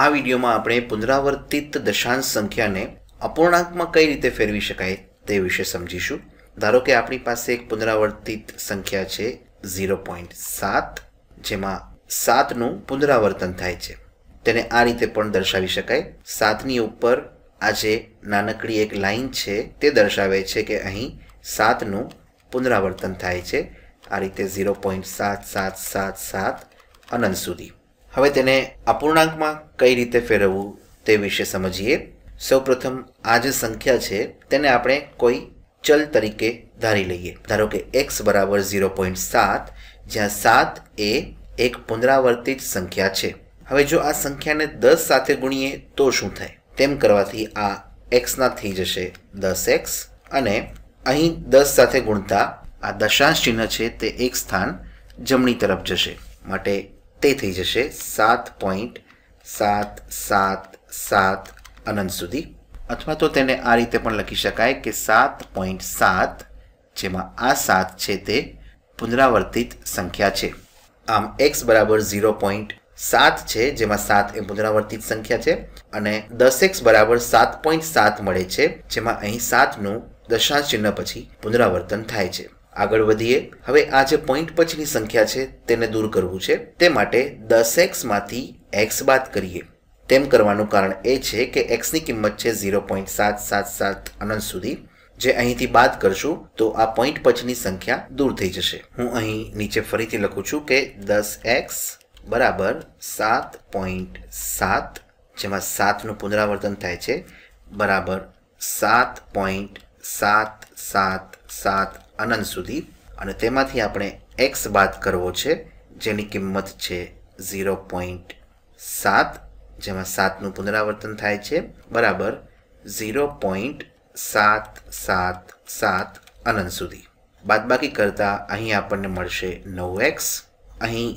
આ વિડીયોમાં આપણે પુનરાવર્તિત દશાંશ સંખ્યાને અપૂર્ણાંકમાં કઈ રીતે ફેરવી શકાય તે વિશે સમજીશું ધારો કે આપણી પાસે એક પુનરાવર્તિત સંખ્યા છે ઝીરો પોઈન્ટ સાત જેમાં સાતનું પુનરાવર્તન થાય છે તેને આ રીતે પણ દર્શાવી શકાય સાતની ઉપર આજે નાનકડી એક લાઈન છે તે દર્શાવે છે કે અહીં સાતનું પુનરાવર્તન થાય છે આ રીતે ઝીરો પોઈન્ટ સાત સાત સાત સાત અનંત સુધી હવે તેને અપૂર્ણાંકમાં કઈ રીતે ફેરવવું તે વિશે સમજીએ સૌપ્રથમ આ જે સંખ્યા છે તેને આપણે કોઈ ચલ તરીકે ધારી લઈએ ધારો કે એક્સ બરાબર ઝીરો પોઈન્ટ સાત જ્યાં સાત એ એક પુનરાવર્તિત સંખ્યા છે હવે જો આ સંખ્યાને દસ સાથે ગુણીએ તો શું થાય તેમ કરવાથી આ એક્સના થઈ જશે દસ એક્સ અને અહીં દસ સાથે ગુણતા આ દશાંશ ચિહ્ન છે તે એક સ્થાન જમણી તરફ જશે માટે તે થઈ જશે સાત પોઈન્ટ સાત સાત સાત અનંત સુધી અથવા તો તેને આ રીતે પણ લખી શકાય કે સાત પોઈન્ટ સાત જેમાં આ સાત છે તે પુનરાવર્તિત સંખ્યા છે આમ એક્સ બરાબર ઝીરો પોઈન્ટ સાત છે જેમાં સાત એ પુનરાવર્તિત સંખ્યા છે અને દસ એક્સ બરાબર સાત પોઈન્ટ સાત મળે છે જેમાં અહીં સાતનું દશાંશ ચિહ્ન પછી પુનરાવર્તન થાય છે આગળ વધીએ હવે આ જે પોઈન્ટ પછીની સંખ્યા છે તેને દૂર કરવું છે તે માટે દસ એક્સમાંથી એક્સ બાદ કરીએ તેમ કરવાનું કારણ એ છે કે એક્સની કિંમત છે ઝીરો પોઈન્ટ સાત સાત સાત અનંત સુધી જે અહીંથી બાદ કરશું તો આ પોઈન્ટ પછીની સંખ્યા દૂર થઈ જશે હું અહીં નીચે ફરીથી લખું છું કે દસ એક્સ બરાબર સાત પોઈન્ટ સાત જેમાં સાતનું પુનરાવર્તન થાય છે બરાબર સાત પોઈન્ટ સાત સાત સાત અનંત સુધી અને તેમાંથી આપણે એક્સ બાદ કરવો છે જેની કિંમત છે ઝીરો પોઈન્ટ સાત જેમાં સાતનું પુનરાવર્તન થાય છે બરાબર ઝીરો પોઈન્ટ સાત સાત સાત અનંત સુધી બાદબાકી કરતાં અહીં આપણને મળશે નવ એક્સ અહીં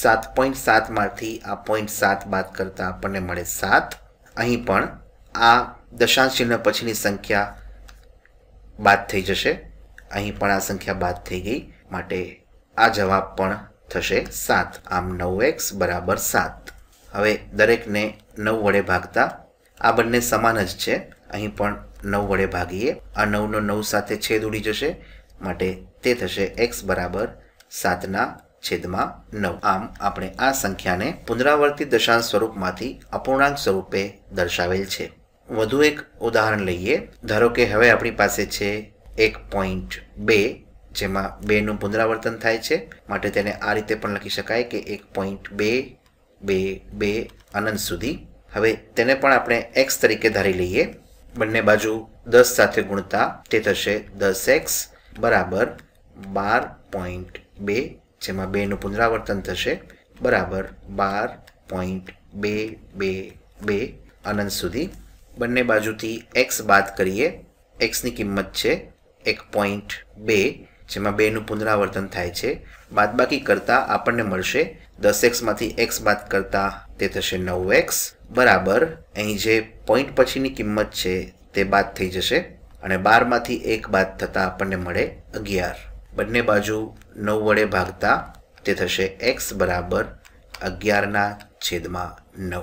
સાત પોઈન્ટ સાતમાંથી આ પોઈન્ટ સાત બાદ કરતાં આપણને મળે સાત અહીં પણ આ દશાંશ ચિહ્ન પછીની સંખ્યા બાદ થઈ જશે અહીં પણ આ સંખ્યા બાદ થઈ ગઈ માટે આ જવાબ પણ થશે સાત આમ નવ એક્સ બરાબર સાત હવે દરેકને નવ વડે ભાગતા આ બંને સમાન જ છે અહીં પણ નવ વડે ભાગીએ આ નવનો નવ સાથે છેદ ઉડી જશે માટે તે થશે એક્સ બરાબર સાતના છેદમાં નવ આમ આપણે આ સંખ્યાને પુનરાવર્તિત દશાંશ સ્વરૂપમાંથી અપૂર્ણાંક સ્વરૂપે દર્શાવેલ છે વધુ એક ઉદાહરણ લઈએ ધારો કે હવે આપણી પાસે છે એક પોઈન્ટ બે જેમાં બેનું પુનરાવર્તન થાય છે માટે તેને આ રીતે પણ લખી શકાય કે એક પોઈન્ટ બે બે બે અનંત સુધી હવે તેને પણ આપણે એક્સ તરીકે ધારી લઈએ બંને બાજુ દસ સાથે ગુણતા તે થશે દસ એક્સ બરાબર બાર પોઈન્ટ બે જેમાં બેનું પુનરાવર્તન થશે બરાબર બાર પોઈન્ટ બે બે બે અનંત સુધી બંને બાજુથી એક્સ બાદ કરીએ એક્સની કિંમત છે એક પોઈન્ટ બે જેમાં બેનું પુનરાવર્તન થાય છે બાદબાકી કરતાં આપણને મળશે દસ એક્સમાંથી એક્સ બાદ કરતાં તે થશે નવ એક્સ બરાબર અહીં જે પોઈન્ટ પછીની કિંમત છે તે બાદ થઈ જશે અને બારમાંથી એક બાદ થતાં આપણને મળે અગિયાર બંને બાજુ નવ વડે ભાગતા તે થશે એક્સ બરાબર અગિયારના છેદમાં નવ